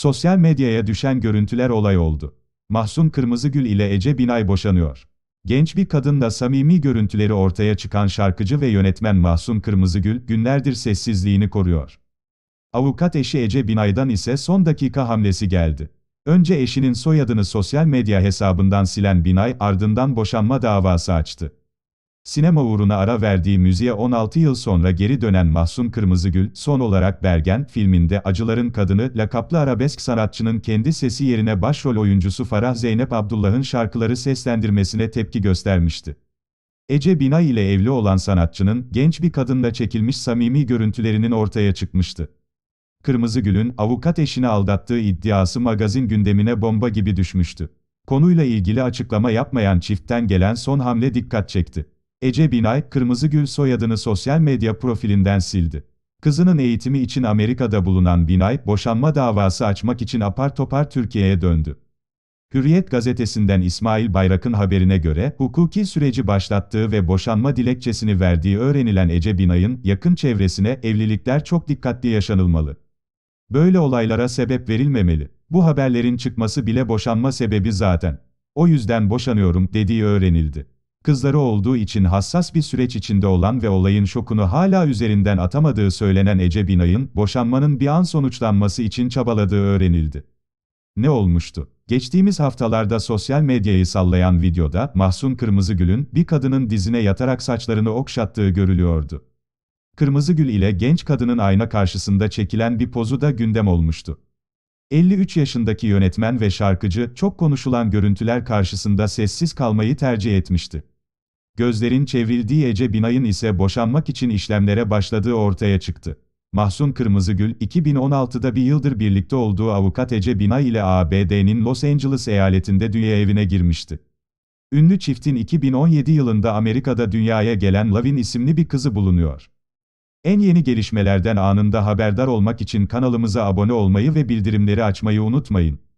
Sosyal medyaya düşen görüntüler olay oldu. Mahsun Kırmızıgül ile Ece Binay boşanıyor. Genç bir kadınla samimi görüntüleri ortaya çıkan şarkıcı ve yönetmen Mahsun Kırmızıgül, günlerdir sessizliğini koruyor. Avukat eşi Ece Binay'dan ise son dakika hamlesi geldi. Önce eşinin soyadını sosyal medya hesabından silen Binay, ardından boşanma davası açtı. Sinema uğruna ara verdiği müziğe 16 yıl sonra geri dönen Mahsun Kırmızıgül, son olarak Bergen filminde Acıların Kadını, lakaplı arabesk sanatçının kendi sesi yerine başrol oyuncusu Farah Zeynep Abdullah'ın şarkıları seslendirmesine tepki göstermişti. Ece Binay ile evli olan sanatçının, genç bir kadınla çekilmiş samimi görüntülerinin ortaya çıkmıştı. Kırmızıgül'ün avukat eşini aldattığı iddiası magazin gündemine bomba gibi düşmüştü. Konuyla ilgili açıklama yapmayan çiftten gelen son hamle dikkat çekti. Ece Binay, kırmızı gül soyadını sosyal medya profilinden sildi. Kızının eğitimi için Amerika'da bulunan Binay, boşanma davası açmak için apar topar Türkiye'ye döndü. Hürriyet gazetesinden İsmail Bayrak'ın haberine göre, hukuki süreci başlattığı ve boşanma dilekçesini verdiği öğrenilen Ece Binay'ın, yakın çevresine evlilikler çok dikkatli yaşanılmalı. Böyle olaylara sebep verilmemeli. Bu haberlerin çıkması bile boşanma sebebi zaten. O yüzden boşanıyorum dediği öğrenildi. Kızları olduğu için hassas bir süreç içinde olan ve olayın şokunu hala üzerinden atamadığı söylenen Ece Binay'ın, boşanmanın bir an sonuçlanması için çabaladığı öğrenildi. Ne olmuştu? Geçtiğimiz haftalarda sosyal medyayı sallayan videoda, Mahsun Kırmızıgül'ün, bir kadının dizine yatarak saçlarını okşattığı görülüyordu. Kırmızıgül ile genç kadının ayna karşısında çekilen bir pozu da gündem olmuştu. 53 yaşındaki yönetmen ve şarkıcı, çok konuşulan görüntüler karşısında sessiz kalmayı tercih etmişti. Gözlerin çevrildiği Ece Binay'ın ise boşanmak için işlemlere başladığı ortaya çıktı. Mahsun Kırmızıgül, 2016'da bir yıldır birlikte olduğu avukat Ece Binay ile ABD'nin Los Angeles eyaletinde dünya evine girmişti. Ünlü çiftin 2017 yılında Amerika'da dünyaya gelen Lavin isimli bir kızı bulunuyor. En yeni gelişmelerden anında haberdar olmak için kanalımıza abone olmayı ve bildirimleri açmayı unutmayın.